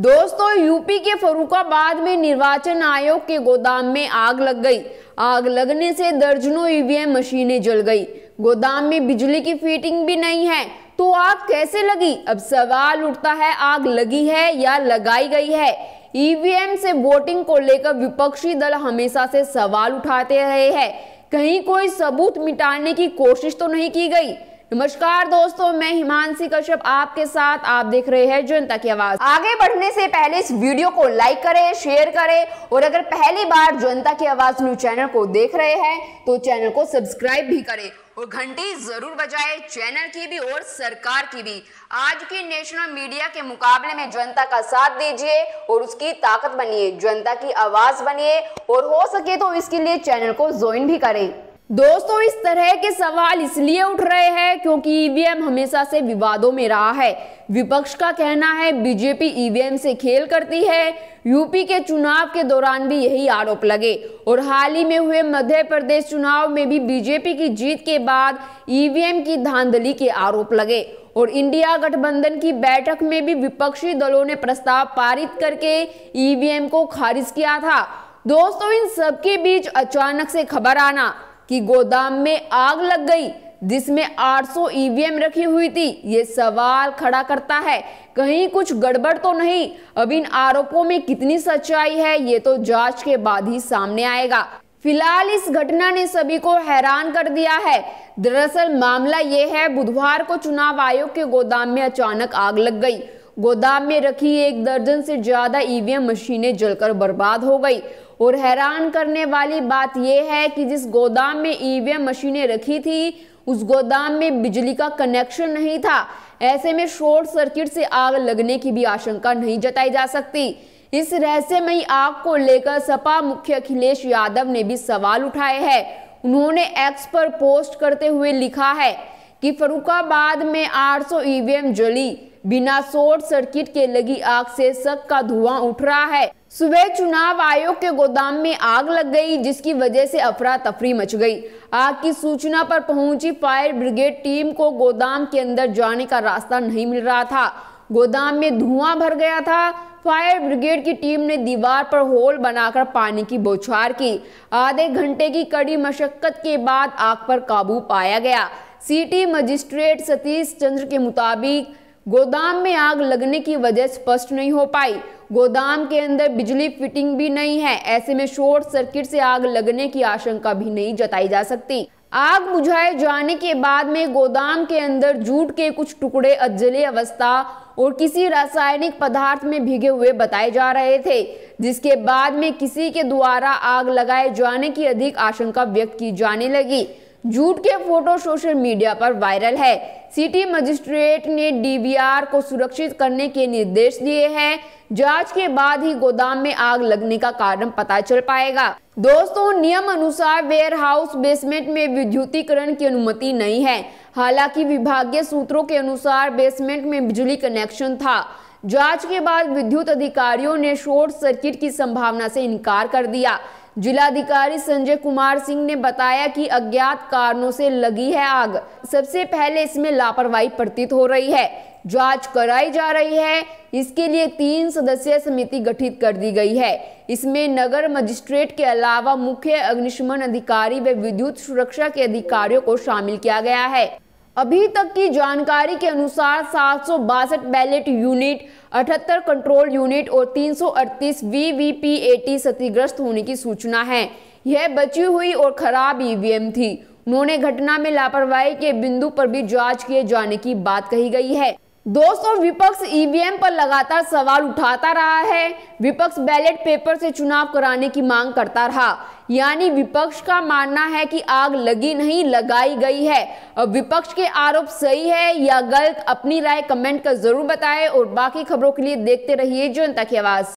दोस्तों यूपी के फरुखाबाद में निर्वाचन आयोग के गोदाम में आग लग गई आग लगने से दर्जनों ईवीएम मशीनें जल गई गोदाम में बिजली की फिटिंग भी नहीं है तो आग कैसे लगी अब सवाल उठता है आग लगी है या लगाई गई है ईवीएम से वोटिंग को लेकर विपक्षी दल हमेशा से सवाल उठाते रहे हैं कहीं कोई सबूत मिटाने की कोशिश तो नहीं की गई नमस्कार दोस्तों मैं हिमांशी कश्यप आपके साथ आप देख रहे हैं जनता की आवाज आगे बढ़ने से पहले इस वीडियो को लाइक करें शेयर करें और अगर पहली बार जनता की आवाज न्यूज चैनल को देख रहे हैं तो चैनल को सब्सक्राइब भी करें और घंटी जरूर बजाए चैनल की भी और सरकार की भी आज की नेशनल मीडिया के मुकाबले में जनता का साथ दीजिए और उसकी ताकत बनिए जनता की आवाज बनिए और हो सके तो इसके लिए चैनल को ज्वाइन भी करें दोस्तों इस तरह के सवाल इसलिए उठ रहे हैं क्योंकि ईवीएम e हमेशा से विवादों में रहा है विपक्ष का कहना है बीजेपी ईवीएम e से खेल करती है यूपी के चुनाव के दौरान भी यही आरोप लगे और हाल ही में हुए मध्य प्रदेश चुनाव में भी बीजेपी की जीत के बाद ईवीएम e की धांधली के आरोप लगे और इंडिया गठबंधन की बैठक में भी विपक्षी दलों ने प्रस्ताव पारित करके ईवीएम को खारिज किया था दोस्तों इन सबके बीच अचानक से खबर आना कि गोदाम में आग लग गई जिसमें 800 ईवीएम रखी हुई थी ये सवाल खड़ा करता है कहीं कुछ गड़बड़ तो नहीं अब इन आरोपों में कितनी सच्चाई है ये तो जांच के बाद ही सामने आएगा फिलहाल इस घटना ने सभी को हैरान कर दिया है दरअसल मामला ये है बुधवार को चुनाव आयोग के गोदाम में अचानक आग लग गई गोदाम में रखी एक दर्जन से ज़्यादा ईवीएम मशीनें जलकर बर्बाद हो गई और हैरान करने वाली बात यह है कि जिस गोदाम में ईवीएम मशीनें रखी थी उस गोदाम में बिजली का कनेक्शन नहीं था ऐसे में शॉर्ट सर्किट से आग लगने की भी आशंका नहीं जताई जा सकती इस रहस्यमयी आग को लेकर सपा मुख्य अखिलेश यादव ने भी सवाल उठाए हैं उन्होंने एक्स पर पोस्ट करते हुए लिखा है कि फरुखाबाद में 800 सौ ईवीएम जली बिना शॉर्ट सर्किट के लगी आग से शक का धुआं उठ रहा है सुबह चुनाव आयोग के गोदाम में आग लग गई जिसकी वजह से अफरा तफरी मच गई आग की सूचना पर पहुंची फायर ब्रिगेड टीम को गोदाम के अंदर जाने का रास्ता नहीं मिल रहा था गोदाम में धुआं भर गया था फायर ब्रिगेड की टीम ने दीवार पर होल बनाकर पानी की बौछार की आधे घंटे की कड़ी मशक्कत के बाद आग पर काबू पाया गया सिटी मजिस्ट्रेट सतीश चंद्र के मुताबिक गोदाम में आग लगने की वजह स्पष्ट नहीं हो पाई गोदाम के अंदर बिजली फिटिंग भी नहीं है ऐसे में शॉर्ट सर्किट से आग लगने की आशंका भी नहीं जताई जा सकती आग बुझाए जाने के बाद में गोदाम के अंदर जूट के कुछ टुकड़े अजले अवस्था और किसी रासायनिक पदार्थ में भीगे हुए बताए जा रहे थे जिसके बाद में किसी के द्वारा आग लगाए जाने की अधिक आशंका व्यक्त की जाने लगी झूठ के फोटो सोशल मीडिया पर वायरल है सिटी मजिस्ट्रेट ने डीवीआर को सुरक्षित करने के निर्देश दिए हैं जांच के बाद ही गोदाम में आग लगने का कारण पता चल पाएगा दोस्तों नियम अनुसार वेयर हाउस बेसमेंट में विद्युतीकरण की अनुमति नहीं है हालांकि विभागीय सूत्रों के अनुसार बेसमेंट में बिजली कनेक्शन था जांच के बाद विद्युत अधिकारियों ने शॉर्ट सर्किट की संभावना से इनकार कर दिया जिलाधिकारी संजय कुमार सिंह ने बताया कि अज्ञात कारणों से लगी है आग सबसे पहले इसमें लापरवाही प्रतीत हो रही है जांच कराई जा रही है इसके लिए तीन सदस्यीय समिति गठित कर दी गई है इसमें नगर मजिस्ट्रेट के अलावा मुख्य अग्निशमन अधिकारी व विद्युत सुरक्षा के अधिकारियों को शामिल किया गया है अभी तक की जानकारी के अनुसार सात बैलेट यूनिट 78 कंट्रोल यूनिट और 338 वीवीपीएटी क्षतिग्रस्त होने की सूचना है यह बची हुई और खराब ईवीएम e थी उन्होंने घटना में लापरवाही के बिंदु पर भी जांच किए जाने की बात कही गई है दोस्तों विपक्ष ईवीएम e पर लगातार सवाल उठाता रहा है विपक्ष बैलेट पेपर से चुनाव कराने की मांग करता रहा यानी विपक्ष का मानना है कि आग लगी नहीं लगाई गई है और विपक्ष के आरोप सही है या गलत अपनी राय कमेंट कर जरूर बताएं और बाकी खबरों के लिए देखते रहिए जनता की आवाज